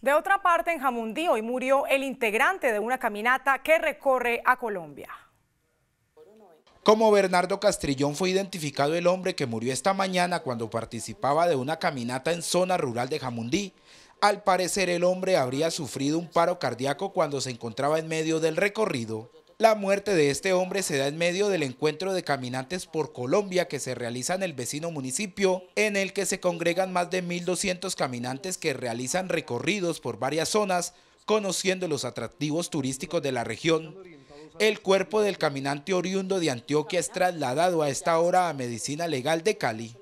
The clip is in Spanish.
De otra parte, en Jamundí hoy murió el integrante de una caminata que recorre a Colombia. Como Bernardo Castrillón fue identificado el hombre que murió esta mañana cuando participaba de una caminata en zona rural de Jamundí. Al parecer el hombre habría sufrido un paro cardíaco cuando se encontraba en medio del recorrido. La muerte de este hombre se da en medio del encuentro de caminantes por Colombia que se realiza en el vecino municipio, en el que se congregan más de 1.200 caminantes que realizan recorridos por varias zonas, conociendo los atractivos turísticos de la región. El cuerpo del caminante oriundo de Antioquia es trasladado a esta hora a Medicina Legal de Cali.